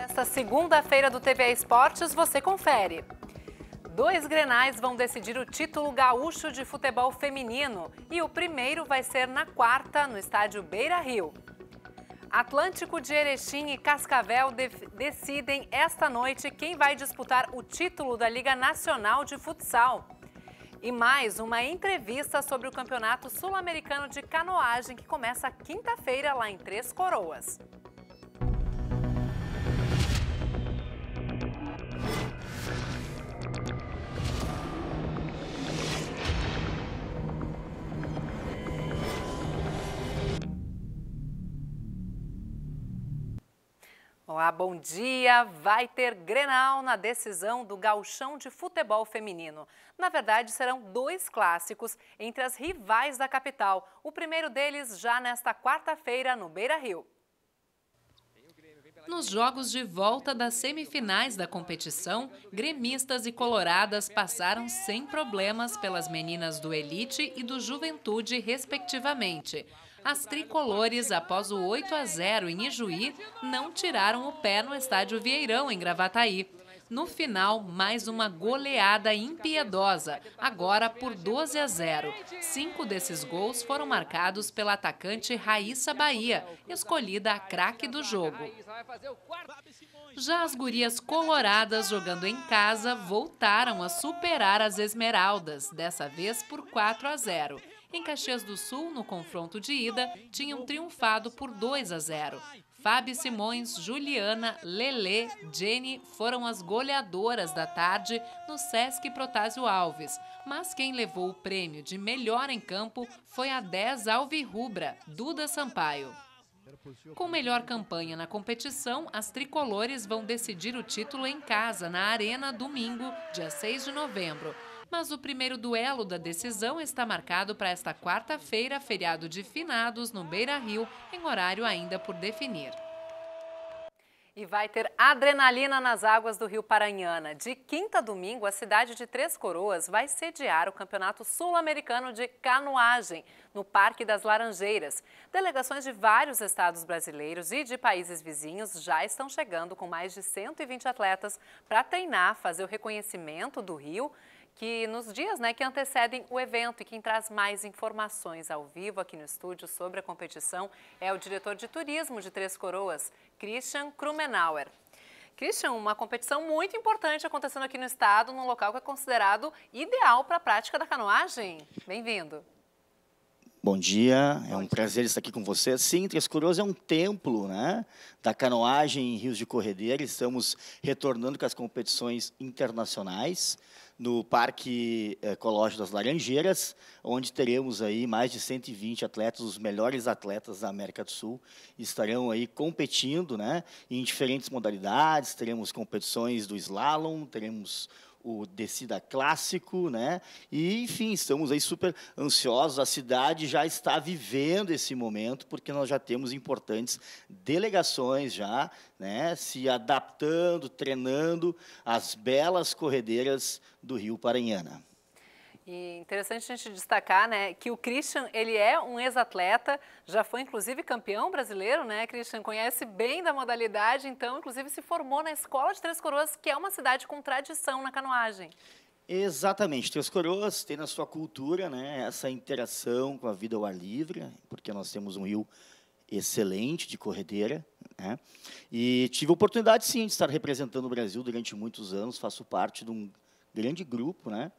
nesta segunda-feira do TVA Esportes, você confere. Dois grenais vão decidir o título gaúcho de futebol feminino e o primeiro vai ser na quarta, no estádio Beira Rio. Atlântico de Erechim e Cascavel de decidem esta noite quem vai disputar o título da Liga Nacional de Futsal. E mais uma entrevista sobre o Campeonato Sul-Americano de Canoagem que começa quinta-feira lá em Três Coroas. Olá, bom dia. Vai ter Grenal na decisão do gauchão de futebol feminino. Na verdade, serão dois clássicos entre as rivais da capital. O primeiro deles já nesta quarta-feira no Beira-Rio. Nos jogos de volta das semifinais da competição, gremistas e coloradas passaram sem problemas pelas meninas do Elite e do Juventude, respectivamente as tricolores, após o 8 a 0 em Ijuí, não tiraram o pé no estádio Vieirão, em Gravataí. No final, mais uma goleada impiedosa, agora por 12 a 0. Cinco desses gols foram marcados pela atacante Raíssa Bahia, escolhida a craque do jogo. Já as gurias coloradas jogando em casa voltaram a superar as Esmeraldas, dessa vez por 4 a 0. Em Caxias do Sul, no confronto de ida, tinham triunfado por 2 a 0. Fábio Simões, Juliana, Lele, Jenny foram as goleadoras da tarde no Sesc Protásio Alves. Mas quem levou o prêmio de melhor em campo foi a 10 rubra Duda Sampaio. Com melhor campanha na competição, as tricolores vão decidir o título em casa, na Arena, domingo, dia 6 de novembro mas o primeiro duelo da decisão está marcado para esta quarta-feira, feriado de finados no Beira Rio, em horário ainda por definir. E vai ter adrenalina nas águas do Rio Paranhana. De quinta a domingo, a cidade de Três Coroas vai sediar o Campeonato Sul-Americano de Canoagem, no Parque das Laranjeiras. Delegações de vários estados brasileiros e de países vizinhos já estão chegando com mais de 120 atletas para treinar, fazer o reconhecimento do rio que nos dias né, que antecedem o evento e quem traz mais informações ao vivo aqui no estúdio sobre a competição é o diretor de turismo de Três Coroas, Christian Krumenauer. Christian, uma competição muito importante acontecendo aqui no estado, num local que é considerado ideal para a prática da canoagem. Bem-vindo. Bom dia, é um prazer estar aqui com você. Sim, Três Coroas é um templo né, da canoagem em rios de corredeira. Estamos retornando com as competições internacionais no Parque eh, Ecológico das Laranjeiras, onde teremos aí mais de 120 atletas, os melhores atletas da América do Sul, estarão aí competindo, né, em diferentes modalidades, teremos competições do slalom, teremos o descida Clássico, né? E, enfim, estamos aí super ansiosos. A cidade já está vivendo esse momento, porque nós já temos importantes delegações já, né? Se adaptando, treinando as belas corredeiras do Rio Paranhana. E interessante a gente destacar, né, que o Christian, ele é um ex-atleta, já foi inclusive campeão brasileiro, né, Christian? Conhece bem da modalidade, então, inclusive se formou na Escola de Três Coroas, que é uma cidade com tradição na canoagem. Exatamente. Três Coroas tem na sua cultura, né, essa interação com a vida ao ar livre, porque nós temos um rio excelente de corredeira, né? E tive a oportunidade sim de estar representando o Brasil durante muitos anos, faço parte de um grande grupo, né?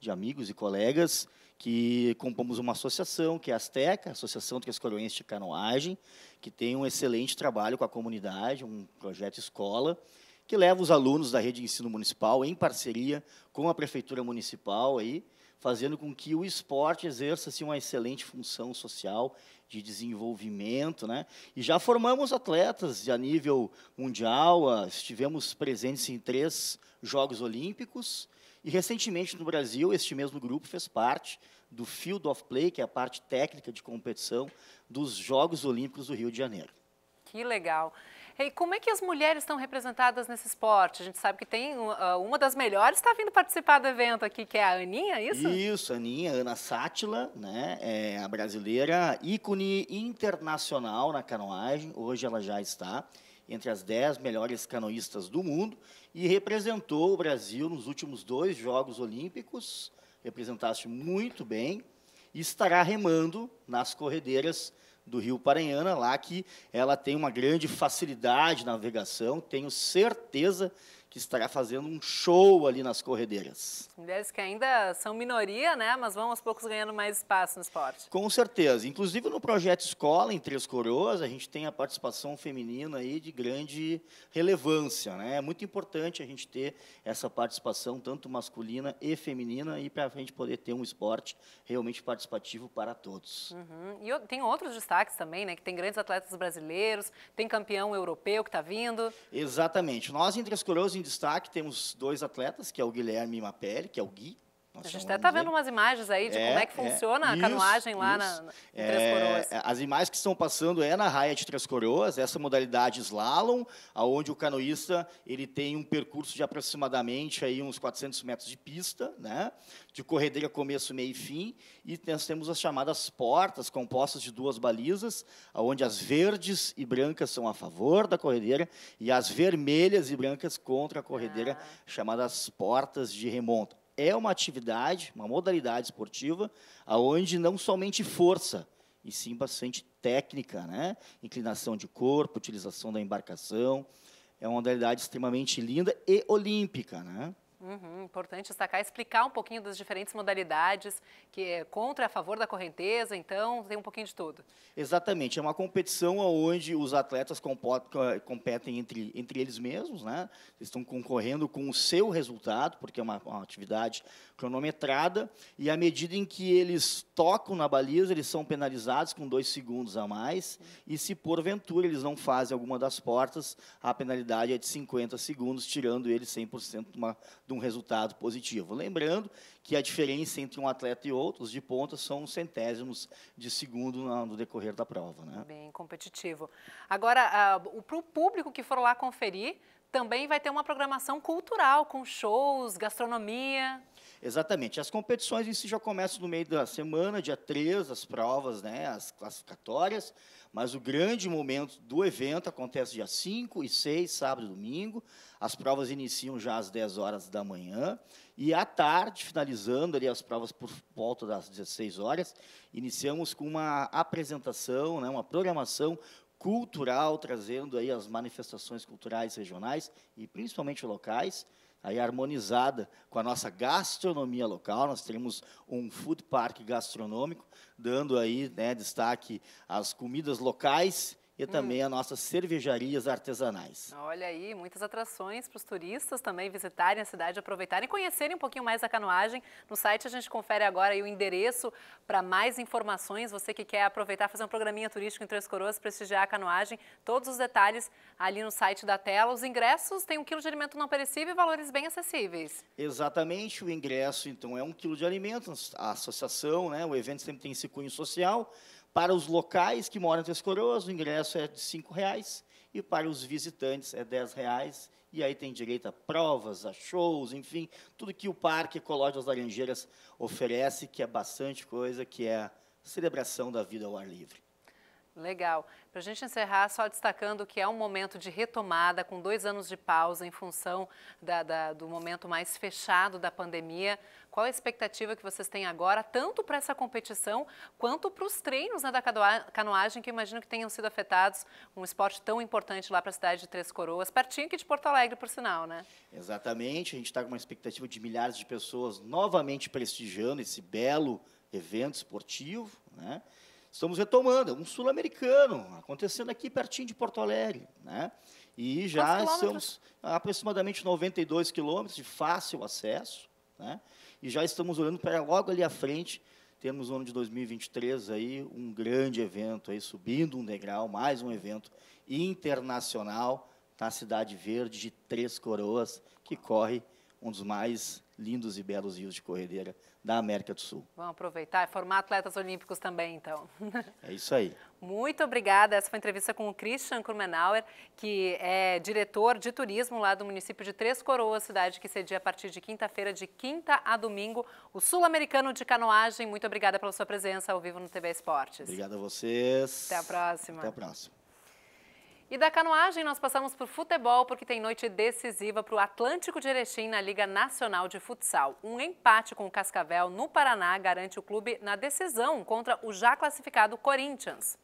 de amigos e colegas que compomos uma associação, que é a Azteca, Associação de Cascaroense de Canoagem, que tem um excelente trabalho com a comunidade, um projeto escola, que leva os alunos da rede de ensino municipal em parceria com a prefeitura municipal aí, fazendo com que o esporte exerça assim, uma excelente função social de desenvolvimento, né? E já formamos atletas a nível mundial, ah, estivemos presentes em três Jogos Olímpicos e recentemente no Brasil este mesmo grupo fez parte do Field of Play, que é a parte técnica de competição dos Jogos Olímpicos do Rio de Janeiro. Que legal. E como é que as mulheres estão representadas nesse esporte? A gente sabe que tem uh, uh, uma das melhores está vindo participar do evento aqui, que é a Aninha, é isso? Isso, Aninha, Ana Sátila, né? É a brasileira ícone internacional na canoagem. Hoje ela já está entre as 10 melhores canoístas do mundo e representou o Brasil nos últimos dois Jogos Olímpicos. Representaste muito bem e estará remando nas corredeiras do Rio Paranhana, lá que ela tem uma grande facilidade de navegação, tenho certeza que estará fazendo um show ali nas corredeiras. Mulheres que ainda são minoria, né? Mas vão aos poucos ganhando mais espaço no esporte. Com certeza. Inclusive no projeto Escola em Três Coroas, a gente tem a participação feminina aí de grande relevância, né? É muito importante a gente ter essa participação tanto masculina e feminina e para a gente poder ter um esporte realmente participativo para todos. Uhum. E tem outros destaques também, né? Que tem grandes atletas brasileiros, tem campeão europeu que está vindo. Exatamente. Nós em Três Coroas em destaque temos dois atletas, que é o Guilherme Mapelli, que é o Gui, a é gente até está vendo umas imagens aí de é, como é que é. funciona é, a canoagem lá isso. na, em Três é, Coroas. as imagens que estão passando é na raia de Três Coroas, essa modalidade slalom, aonde o canoísta ele tem um percurso de aproximadamente aí uns 400 metros de pista, né, de corredeira começo, meio e fim, e nós temos as chamadas portas, compostas de duas balizas, aonde as verdes e brancas são a favor da corredeira e as vermelhas e brancas contra a corredeira, ah. chamadas portas de remonta é uma atividade, uma modalidade esportiva, aonde não somente força, e sim bastante técnica, né? inclinação de corpo, utilização da embarcação. É uma modalidade extremamente linda e olímpica. Né? Uhum, importante destacar, explicar um pouquinho das diferentes modalidades, que é contra, a favor da correnteza, então tem um pouquinho de tudo. Exatamente, é uma competição onde os atletas competem entre, entre eles mesmos, né? eles estão concorrendo com o seu resultado, porque é uma, uma atividade cronometrada, e à medida em que eles tocam na baliza, eles são penalizados com dois segundos a mais, e se porventura eles não fazem alguma das portas, a penalidade é de 50 segundos, tirando eles 100% de, uma, de um resultado positivo. Lembrando que a diferença entre um atleta e outro, os de ponta, são centésimos de segundo no decorrer da prova. Né? Bem competitivo. Agora, para ah, o público que for lá conferir, também vai ter uma programação cultural com shows, gastronomia. Exatamente. As competições em si já começam no meio da semana, dia 3, as provas, né, as classificatórias, mas o grande momento do evento acontece dia 5 e 6, sábado e domingo. As provas iniciam já às 10 horas da manhã e à tarde, finalizando ali as provas por volta das 16 horas, iniciamos com uma apresentação, né, uma programação cultural, trazendo aí as manifestações culturais regionais e principalmente locais, aí harmonizada com a nossa gastronomia local. Nós temos um food park gastronômico, dando aí né, destaque às comidas locais e também hum. as nossas cervejarias artesanais. Ah, olha aí, muitas atrações para os turistas também visitarem a cidade, aproveitarem e conhecerem um pouquinho mais a canoagem. No site a gente confere agora o endereço para mais informações. Você que quer aproveitar, fazer um programinha turístico em Três Coroas, prestigiar a canoagem, todos os detalhes ali no site da tela. Os ingressos têm um quilo de alimento não perecível e valores bem acessíveis. Exatamente, o ingresso então é um quilo de alimento, a associação, né, o evento sempre tem esse cunho social. Para os locais que moram em Três Coroas, o ingresso é de R$ reais e para os visitantes é R$ reais e aí tem direito a provas, a shows, enfim, tudo que o Parque Ecológico das Laranjeiras oferece, que é bastante coisa, que é a celebração da vida ao ar livre. Legal. Para a gente encerrar, só destacando que é um momento de retomada, com dois anos de pausa em função da, da, do momento mais fechado da pandemia. Qual a expectativa que vocês têm agora, tanto para essa competição, quanto para os treinos né, da canoagem, que imagino que tenham sido afetados, um esporte tão importante lá para a cidade de Três Coroas, pertinho aqui de Porto Alegre, por sinal, né? Exatamente. A gente está com uma expectativa de milhares de pessoas novamente prestigiando esse belo evento esportivo, né? Estamos retomando, é um sul-americano, acontecendo aqui pertinho de Porto Alegre. Né? E já estamos aproximadamente 92 quilômetros de fácil acesso. Né? E já estamos olhando para logo ali à frente, temos no ano de 2023 aí um grande evento, aí, subindo um degrau, mais um evento internacional na Cidade Verde de Três Coroas, que corre um dos mais lindos e belos rios de corredeira da América do Sul. Vamos aproveitar e formar atletas olímpicos também, então. É isso aí. Muito obrigada. Essa foi a entrevista com o Christian Kurmenauer, que é diretor de turismo lá do município de Três Coroas, cidade que cedia a partir de quinta-feira, de quinta a domingo, o Sul-Americano de Canoagem. Muito obrigada pela sua presença ao vivo no TV Esportes. Obrigado a vocês. Até a próxima. Até a próxima. E da canoagem nós passamos para o futebol, porque tem noite decisiva para o Atlântico de Erechim na Liga Nacional de Futsal. Um empate com o Cascavel no Paraná garante o clube na decisão contra o já classificado Corinthians.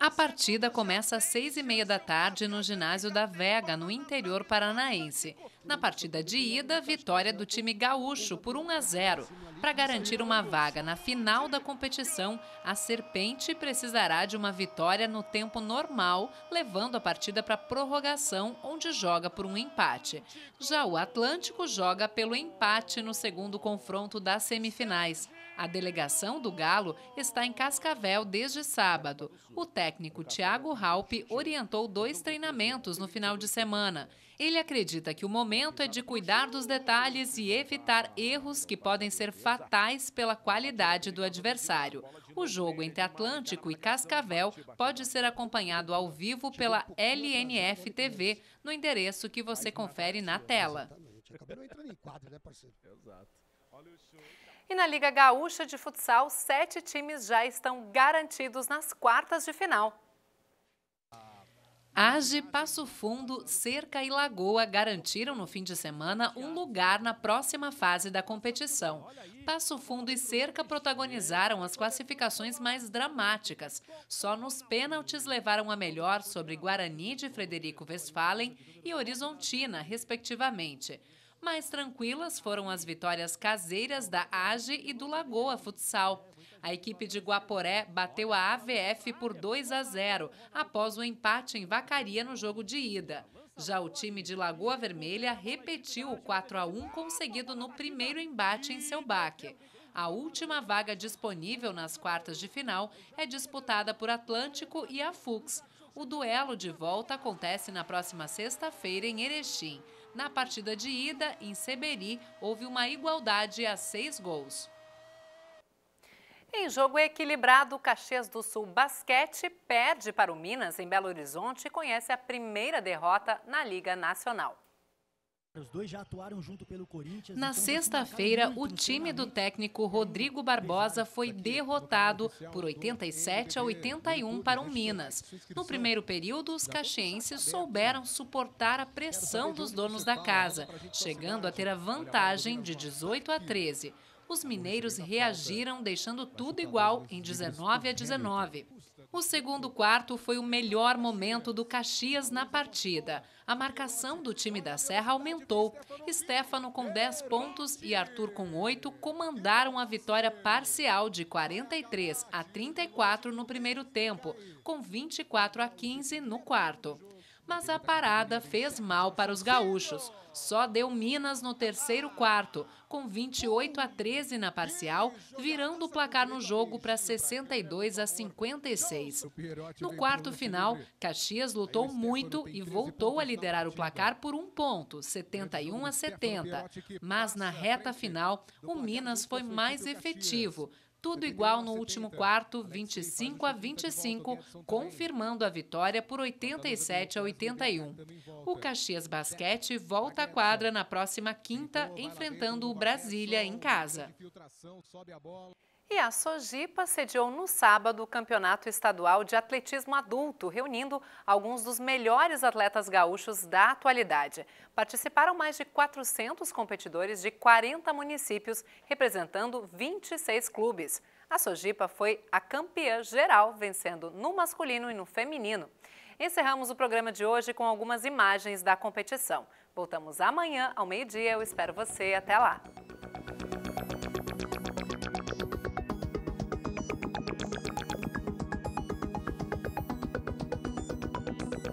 A partida começa às seis e meia da tarde no ginásio da Vega, no interior paranaense. Na partida de ida, vitória do time gaúcho por 1 a 0. Para garantir uma vaga na final da competição, a Serpente precisará de uma vitória no tempo normal, levando a partida para prorrogação, onde joga por um empate. Já o Atlântico joga pelo empate no segundo confronto das semifinais. A delegação do Galo está em Cascavel desde sábado. O técnico Thiago Raup orientou dois treinamentos no final de semana. Ele acredita que o momento é de cuidar dos detalhes e evitar erros que podem ser fatais pela qualidade do adversário. O jogo entre Atlântico e Cascavel pode ser acompanhado ao vivo pela LNF TV, no endereço que você confere na tela. né, parceiro? Exato. E na Liga Gaúcha de Futsal, sete times já estão garantidos nas quartas de final. Age, Passo Fundo, Cerca e Lagoa garantiram no fim de semana um lugar na próxima fase da competição. Passo Fundo e Cerca protagonizaram as classificações mais dramáticas. Só nos pênaltis levaram a melhor sobre Guarani de Frederico Westphalen e Horizontina, respectivamente. Mais tranquilas foram as vitórias caseiras da Age e do Lagoa Futsal. A equipe de Guaporé bateu a AVF por 2 a 0 após o empate em Vacaria no jogo de ida. Já o time de Lagoa Vermelha repetiu o 4 a 1 conseguido no primeiro embate em seu baque. A última vaga disponível nas quartas de final é disputada por Atlântico e a Fux. O duelo de volta acontece na próxima sexta-feira em Erechim. Na partida de ida, em Seberi, houve uma igualdade a seis gols. Em jogo equilibrado, o Caxias do Sul Basquete perde para o Minas em Belo Horizonte e conhece a primeira derrota na Liga Nacional. Os dois já atuaram junto pelo Corinthians. Na então sexta-feira, o time do técnico Rodrigo Barbosa foi derrotado por 87 a 81 para o Minas. No primeiro período, os caxienses souberam suportar a pressão dos donos da casa, chegando a ter a vantagem de 18 a 13. Os mineiros reagiram, deixando tudo igual em 19 a 19. O segundo quarto foi o melhor momento do Caxias na partida. A marcação do time da Serra aumentou. Stefano com 10 pontos e Arthur com 8 comandaram a vitória parcial de 43 a 34 no primeiro tempo, com 24 a 15 no quarto mas a parada fez mal para os gaúchos. Só deu Minas no terceiro quarto, com 28 a 13 na parcial, virando o placar no jogo para 62 a 56. No quarto final, Caxias lutou muito e voltou a liderar o placar por um ponto, 71 a 70. Mas na reta final, o Minas foi mais efetivo, tudo igual no último quarto, 25 né, a 25, confirmando a vitória por 87 a 81. O Caxias Basquete volta à quadra na próxima quinta, enfrentando o Brasília em casa. E a Sojipa sediou no sábado o Campeonato Estadual de Atletismo Adulto, reunindo alguns dos melhores atletas gaúchos da atualidade. Participaram mais de 400 competidores de 40 municípios, representando 26 clubes. A Sojipa foi a campeã geral, vencendo no masculino e no feminino. Encerramos o programa de hoje com algumas imagens da competição. Voltamos amanhã ao meio-dia. Eu espero você. Até lá! Thank you.